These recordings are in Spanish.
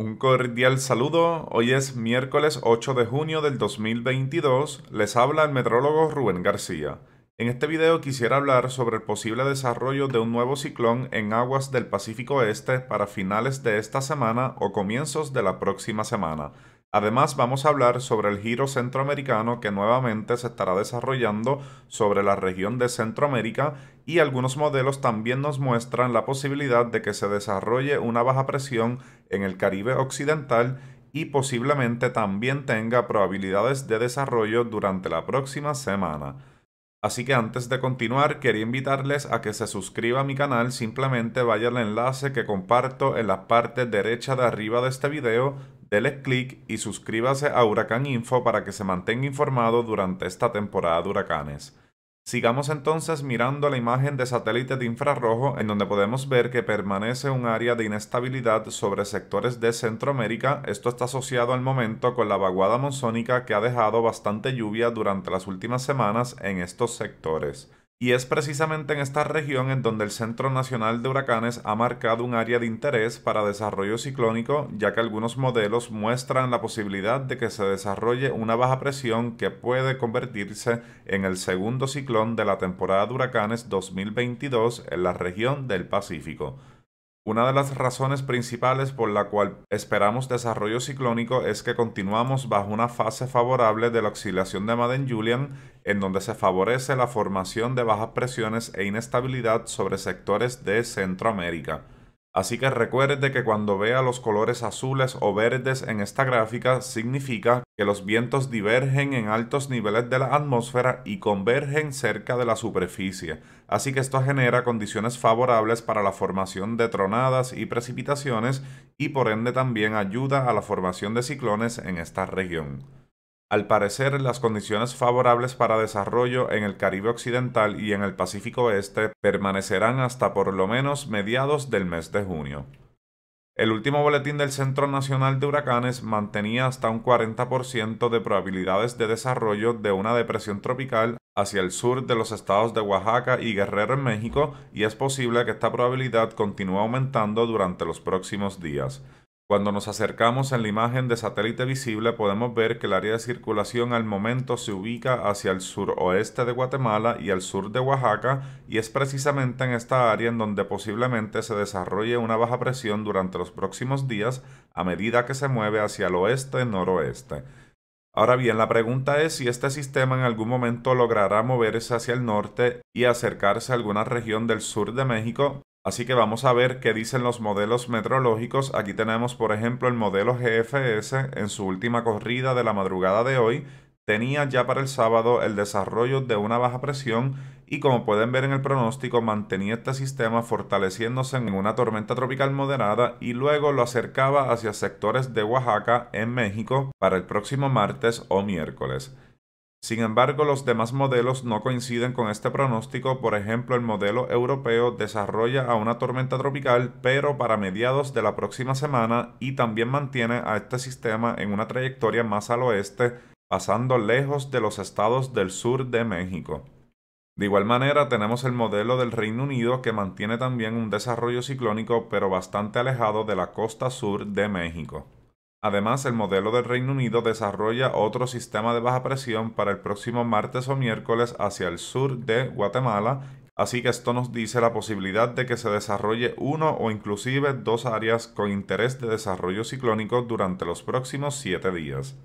Un cordial saludo, hoy es miércoles 8 de junio del 2022, les habla el metrólogo Rubén García. En este video quisiera hablar sobre el posible desarrollo de un nuevo ciclón en aguas del Pacífico Este para finales de esta semana o comienzos de la próxima semana. Además, vamos a hablar sobre el giro centroamericano que nuevamente se estará desarrollando sobre la región de Centroamérica y algunos modelos también nos muestran la posibilidad de que se desarrolle una baja presión en el Caribe Occidental y posiblemente también tenga probabilidades de desarrollo durante la próxima semana. Así que antes de continuar, quería invitarles a que se suscriba a mi canal, simplemente vaya al enlace que comparto en la parte derecha de arriba de este video, Dele clic y suscríbase a Huracán Info para que se mantenga informado durante esta temporada de huracanes. Sigamos entonces mirando la imagen de satélite de infrarrojo en donde podemos ver que permanece un área de inestabilidad sobre sectores de Centroamérica. Esto está asociado al momento con la vaguada monzónica que ha dejado bastante lluvia durante las últimas semanas en estos sectores. Y es precisamente en esta región en donde el Centro Nacional de Huracanes ha marcado un área de interés para desarrollo ciclónico, ya que algunos modelos muestran la posibilidad de que se desarrolle una baja presión que puede convertirse en el segundo ciclón de la temporada de huracanes 2022 en la región del Pacífico. Una de las razones principales por la cual esperamos desarrollo ciclónico es que continuamos bajo una fase favorable de la oscilación de Madden-Julian, en donde se favorece la formación de bajas presiones e inestabilidad sobre sectores de Centroamérica. Así que recuerde que cuando vea los colores azules o verdes en esta gráfica significa que los vientos divergen en altos niveles de la atmósfera y convergen cerca de la superficie, así que esto genera condiciones favorables para la formación de tronadas y precipitaciones y por ende también ayuda a la formación de ciclones en esta región. Al parecer, las condiciones favorables para desarrollo en el Caribe Occidental y en el Pacífico Oeste permanecerán hasta por lo menos mediados del mes de junio. El último boletín del Centro Nacional de Huracanes mantenía hasta un 40% de probabilidades de desarrollo de una depresión tropical hacia el sur de los estados de Oaxaca y Guerrero en México y es posible que esta probabilidad continúe aumentando durante los próximos días. Cuando nos acercamos en la imagen de satélite visible podemos ver que el área de circulación al momento se ubica hacia el suroeste de Guatemala y al sur de Oaxaca y es precisamente en esta área en donde posiblemente se desarrolle una baja presión durante los próximos días a medida que se mueve hacia el oeste-noroeste. Ahora bien, la pregunta es si este sistema en algún momento logrará moverse hacia el norte y acercarse a alguna región del sur de México Así que vamos a ver qué dicen los modelos meteorológicos. Aquí tenemos, por ejemplo, el modelo GFS en su última corrida de la madrugada de hoy. Tenía ya para el sábado el desarrollo de una baja presión y como pueden ver en el pronóstico mantenía este sistema fortaleciéndose en una tormenta tropical moderada y luego lo acercaba hacia sectores de Oaxaca en México para el próximo martes o miércoles. Sin embargo, los demás modelos no coinciden con este pronóstico, por ejemplo el modelo europeo desarrolla a una tormenta tropical pero para mediados de la próxima semana y también mantiene a este sistema en una trayectoria más al oeste, pasando lejos de los estados del sur de México. De igual manera tenemos el modelo del Reino Unido que mantiene también un desarrollo ciclónico pero bastante alejado de la costa sur de México. Además, el modelo del Reino Unido desarrolla otro sistema de baja presión para el próximo martes o miércoles hacia el sur de Guatemala, así que esto nos dice la posibilidad de que se desarrolle uno o inclusive dos áreas con interés de desarrollo ciclónico durante los próximos siete días.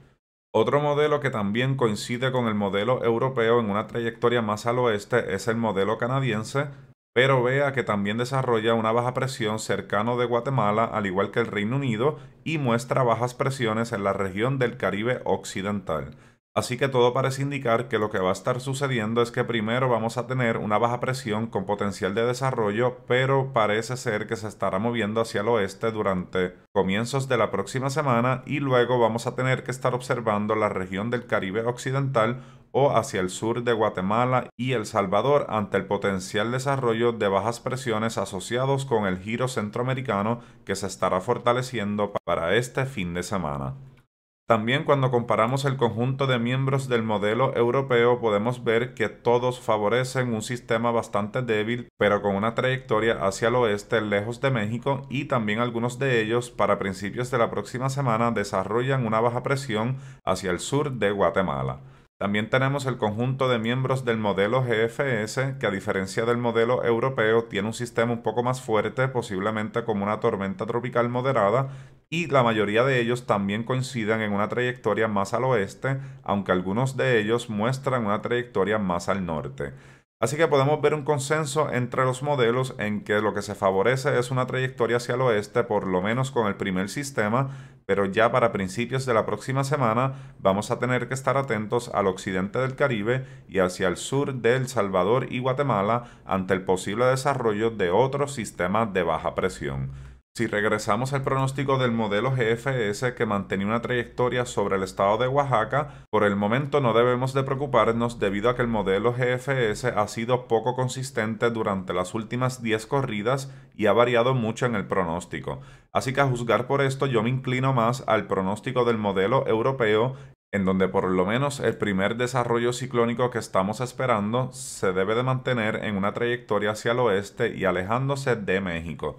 Otro modelo que también coincide con el modelo europeo en una trayectoria más al oeste es el modelo canadiense, pero vea que también desarrolla una baja presión cercano de Guatemala, al igual que el Reino Unido, y muestra bajas presiones en la región del Caribe Occidental. Así que todo parece indicar que lo que va a estar sucediendo es que primero vamos a tener una baja presión con potencial de desarrollo, pero parece ser que se estará moviendo hacia el oeste durante comienzos de la próxima semana y luego vamos a tener que estar observando la región del Caribe Occidental o hacia el sur de Guatemala y El Salvador ante el potencial desarrollo de bajas presiones asociados con el giro centroamericano que se estará fortaleciendo para este fin de semana. También cuando comparamos el conjunto de miembros del modelo europeo podemos ver que todos favorecen un sistema bastante débil pero con una trayectoria hacia el oeste lejos de México y también algunos de ellos para principios de la próxima semana desarrollan una baja presión hacia el sur de Guatemala. También tenemos el conjunto de miembros del modelo GFS, que a diferencia del modelo europeo tiene un sistema un poco más fuerte, posiblemente como una tormenta tropical moderada, y la mayoría de ellos también coinciden en una trayectoria más al oeste, aunque algunos de ellos muestran una trayectoria más al norte. Así que podemos ver un consenso entre los modelos en que lo que se favorece es una trayectoria hacia el oeste, por lo menos con el primer sistema, pero ya para principios de la próxima semana vamos a tener que estar atentos al occidente del Caribe y hacia el sur de El Salvador y Guatemala ante el posible desarrollo de otros sistemas de baja presión. Si regresamos al pronóstico del modelo GFS que mantenía una trayectoria sobre el estado de Oaxaca, por el momento no debemos de preocuparnos debido a que el modelo GFS ha sido poco consistente durante las últimas 10 corridas y ha variado mucho en el pronóstico. Así que a juzgar por esto yo me inclino más al pronóstico del modelo europeo en donde por lo menos el primer desarrollo ciclónico que estamos esperando se debe de mantener en una trayectoria hacia el oeste y alejándose de México.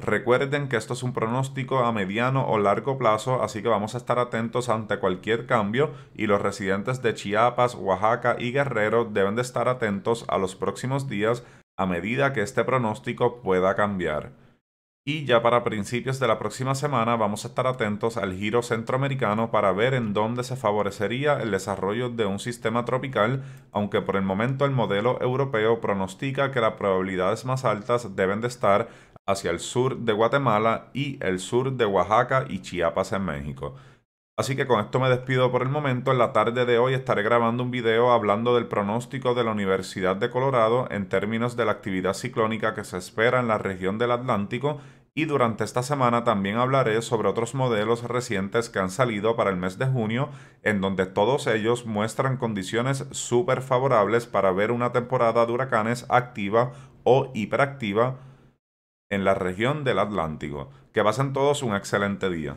Recuerden que esto es un pronóstico a mediano o largo plazo, así que vamos a estar atentos ante cualquier cambio y los residentes de Chiapas, Oaxaca y Guerrero deben de estar atentos a los próximos días a medida que este pronóstico pueda cambiar. Y ya para principios de la próxima semana vamos a estar atentos al giro centroamericano para ver en dónde se favorecería el desarrollo de un sistema tropical, aunque por el momento el modelo europeo pronostica que las probabilidades más altas deben de estar hacia el sur de Guatemala y el sur de Oaxaca y Chiapas en México. Así que con esto me despido por el momento. En la tarde de hoy estaré grabando un video hablando del pronóstico de la Universidad de Colorado en términos de la actividad ciclónica que se espera en la región del Atlántico y durante esta semana también hablaré sobre otros modelos recientes que han salido para el mes de junio, en donde todos ellos muestran condiciones súper favorables para ver una temporada de huracanes activa o hiperactiva en la región del Atlántico. Que pasen todos un excelente día.